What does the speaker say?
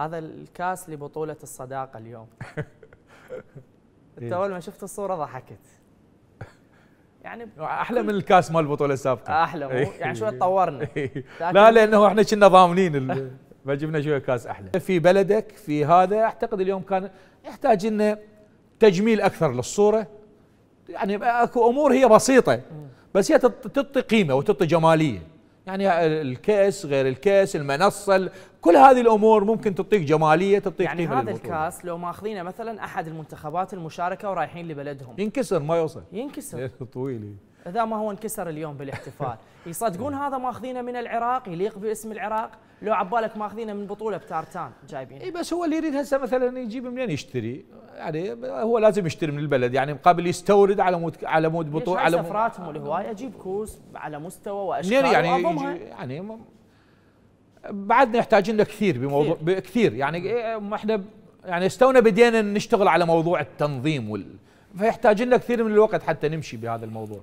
هذا الكاس لبطولة الصداقة اليوم انت إيه. اول ما شفت الصورة ضحكت يعني احلى من الكاس مال البطولة السابقة احلى مو إيه. يعني شوية طورنا إيه. لا لانه احنا كنا ضامنين فجبنا شوية كاس احلى في بلدك في هذا اعتقد اليوم كان يحتاج انه تجميل اكثر للصورة يعني اكو امور هي بسيطة بس هي تعطي قيمة وتعطي جمالية يعني الكاس غير الكاس المنصه كل هذه الامور ممكن تعطيك جماليه تعطيك يعني هذا الكاس لو ماخذينه مثلا احد المنتخبات المشاركه ورايحين لبلدهم ينكسر ما يوصل ينكسر طويل ذا ما هو انكسر اليوم بالاحتفال يصدقون هذا ماخذينه من العراق يليق باسم العراق لو عبالك ماخذينه من بطوله بتارتان جايبينه اي بس هو اللي يريد هسه مثلا يجيب منين يشتري يعني هو لازم يشتري من البلد يعني مقابل يستورد على مود على مود بطوله على سفراتهم الهوايه اجيب كوس على مستوى واشكال يعني يعني بعدنا يحتاجين له كثير بموضوع كثير, كثير يعني احنا يعني استونا بدينا نشتغل على موضوع التنظيم وال فيحتاج لنا كثير من الوقت حتى نمشي بهذا الموضوع